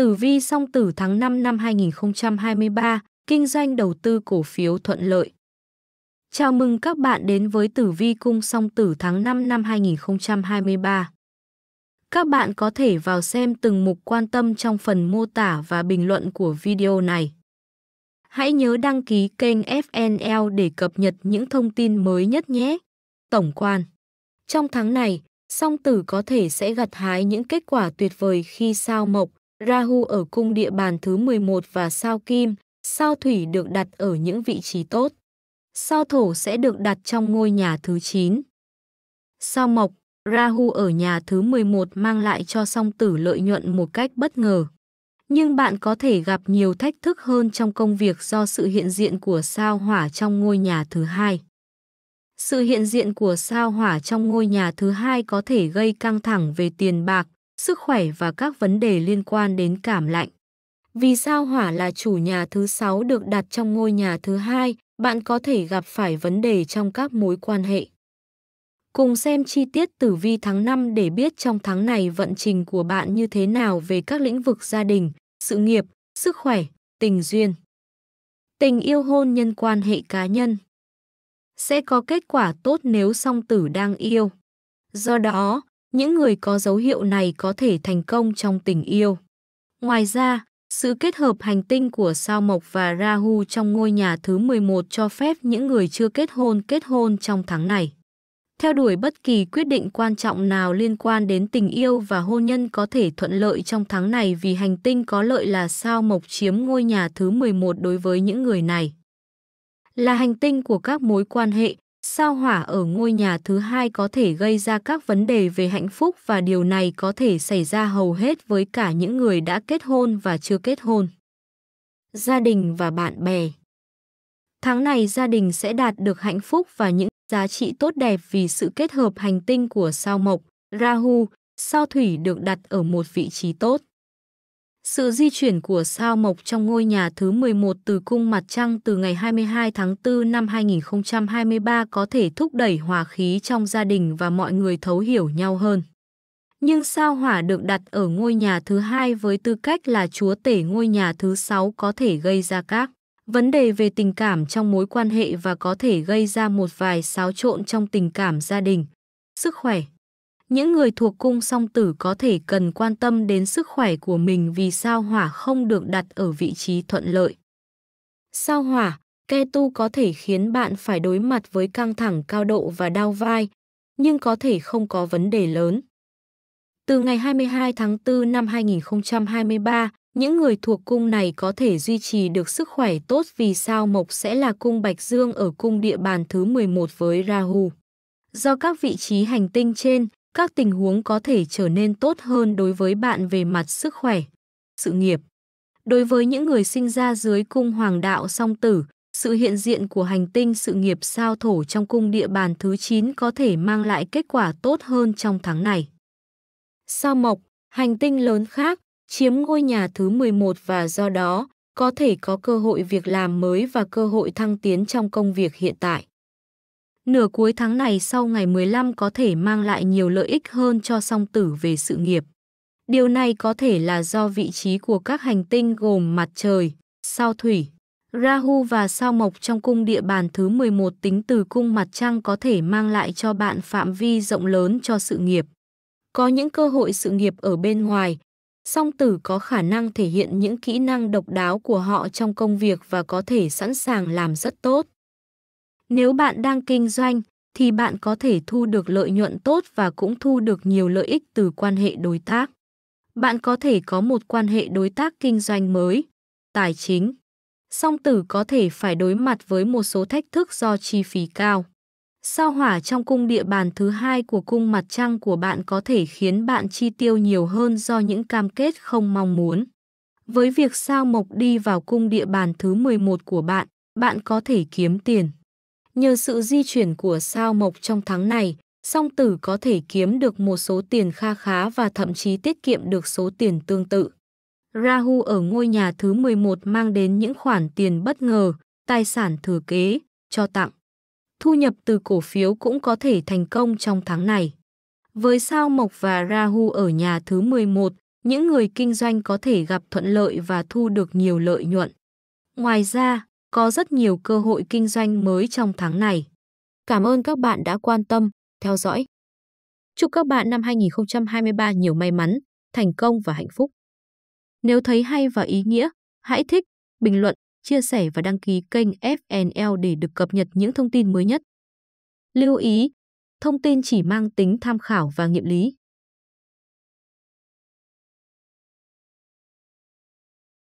Tử Vi song tử tháng 5 năm 2023, kinh doanh đầu tư cổ phiếu thuận lợi. Chào mừng các bạn đến với Tử Vi cung song tử tháng 5 năm 2023. Các bạn có thể vào xem từng mục quan tâm trong phần mô tả và bình luận của video này. Hãy nhớ đăng ký kênh FNL để cập nhật những thông tin mới nhất nhé. Tổng quan Trong tháng này, song tử có thể sẽ gặt hái những kết quả tuyệt vời khi sao mộc, Rahu ở cung địa bàn thứ 11 và sao kim, sao thủy được đặt ở những vị trí tốt. Sao thổ sẽ được đặt trong ngôi nhà thứ 9. Sao mộc, Rahu ở nhà thứ 11 mang lại cho song tử lợi nhuận một cách bất ngờ. Nhưng bạn có thể gặp nhiều thách thức hơn trong công việc do sự hiện diện của sao hỏa trong ngôi nhà thứ hai. Sự hiện diện của sao hỏa trong ngôi nhà thứ hai có thể gây căng thẳng về tiền bạc, sức khỏe và các vấn đề liên quan đến cảm lạnh. Vì sao hỏa là chủ nhà thứ sáu được đặt trong ngôi nhà thứ hai, bạn có thể gặp phải vấn đề trong các mối quan hệ. Cùng xem chi tiết tử vi tháng 5 để biết trong tháng này vận trình của bạn như thế nào về các lĩnh vực gia đình, sự nghiệp, sức khỏe, tình duyên. Tình yêu hôn nhân quan hệ cá nhân sẽ có kết quả tốt nếu song tử đang yêu. Do đó, những người có dấu hiệu này có thể thành công trong tình yêu. Ngoài ra, sự kết hợp hành tinh của sao Mộc và Rahu trong ngôi nhà thứ 11 cho phép những người chưa kết hôn kết hôn trong tháng này. Theo đuổi bất kỳ quyết định quan trọng nào liên quan đến tình yêu và hôn nhân có thể thuận lợi trong tháng này vì hành tinh có lợi là sao Mộc chiếm ngôi nhà thứ 11 đối với những người này. Là hành tinh của các mối quan hệ, Sao hỏa ở ngôi nhà thứ hai có thể gây ra các vấn đề về hạnh phúc và điều này có thể xảy ra hầu hết với cả những người đã kết hôn và chưa kết hôn. Gia đình và bạn bè Tháng này gia đình sẽ đạt được hạnh phúc và những giá trị tốt đẹp vì sự kết hợp hành tinh của sao mộc, Rahu, sao thủy được đặt ở một vị trí tốt. Sự di chuyển của sao mộc trong ngôi nhà thứ 11 từ cung mặt trăng từ ngày 22 tháng 4 năm 2023 có thể thúc đẩy hòa khí trong gia đình và mọi người thấu hiểu nhau hơn. Nhưng sao hỏa được đặt ở ngôi nhà thứ hai với tư cách là chúa tể ngôi nhà thứ sáu có thể gây ra các vấn đề về tình cảm trong mối quan hệ và có thể gây ra một vài xáo trộn trong tình cảm gia đình, sức khỏe những người thuộc cung song tử có thể cần quan tâm đến sức khỏe của mình vì sao hỏa không được đặt ở vị trí thuận lợi. Sao hỏa, ke tu có thể khiến bạn phải đối mặt với căng thẳng cao độ và đau vai, nhưng có thể không có vấn đề lớn. Từ ngày 22 tháng 4 năm 2023, những người thuộc cung này có thể duy trì được sức khỏe tốt vì sao mộc sẽ là cung Bạch Dương ở cung địa bàn thứ 11 với Rahu. Do các vị trí hành tinh trên, các tình huống có thể trở nên tốt hơn đối với bạn về mặt sức khỏe, sự nghiệp. Đối với những người sinh ra dưới cung hoàng đạo song tử, sự hiện diện của hành tinh sự nghiệp sao thổ trong cung địa bàn thứ 9 có thể mang lại kết quả tốt hơn trong tháng này. Sao mộc, hành tinh lớn khác, chiếm ngôi nhà thứ 11 và do đó có thể có cơ hội việc làm mới và cơ hội thăng tiến trong công việc hiện tại. Nửa cuối tháng này sau ngày 15 có thể mang lại nhiều lợi ích hơn cho song tử về sự nghiệp. Điều này có thể là do vị trí của các hành tinh gồm mặt trời, sao thủy, Rahu và sao mộc trong cung địa bàn thứ 11 tính từ cung mặt trăng có thể mang lại cho bạn phạm vi rộng lớn cho sự nghiệp. Có những cơ hội sự nghiệp ở bên ngoài, song tử có khả năng thể hiện những kỹ năng độc đáo của họ trong công việc và có thể sẵn sàng làm rất tốt. Nếu bạn đang kinh doanh, thì bạn có thể thu được lợi nhuận tốt và cũng thu được nhiều lợi ích từ quan hệ đối tác. Bạn có thể có một quan hệ đối tác kinh doanh mới, tài chính. Song tử có thể phải đối mặt với một số thách thức do chi phí cao. Sao hỏa trong cung địa bàn thứ hai của cung mặt trăng của bạn có thể khiến bạn chi tiêu nhiều hơn do những cam kết không mong muốn. Với việc sao mộc đi vào cung địa bàn thứ 11 của bạn, bạn có thể kiếm tiền. Nhờ sự di chuyển của sao mộc trong tháng này, song tử có thể kiếm được một số tiền kha khá và thậm chí tiết kiệm được số tiền tương tự. Rahu ở ngôi nhà thứ 11 mang đến những khoản tiền bất ngờ, tài sản thừa kế, cho tặng. Thu nhập từ cổ phiếu cũng có thể thành công trong tháng này. Với sao Mộc và Rahu ở nhà thứ 11, những người kinh doanh có thể gặp thuận lợi và thu được nhiều lợi nhuận. Ngoài ra, có rất nhiều cơ hội kinh doanh mới trong tháng này. Cảm ơn các bạn đã quan tâm, theo dõi. Chúc các bạn năm 2023 nhiều may mắn, thành công và hạnh phúc. Nếu thấy hay và ý nghĩa, hãy thích, bình luận, chia sẻ và đăng ký kênh FNL để được cập nhật những thông tin mới nhất. Lưu ý, thông tin chỉ mang tính tham khảo và nghiệm lý.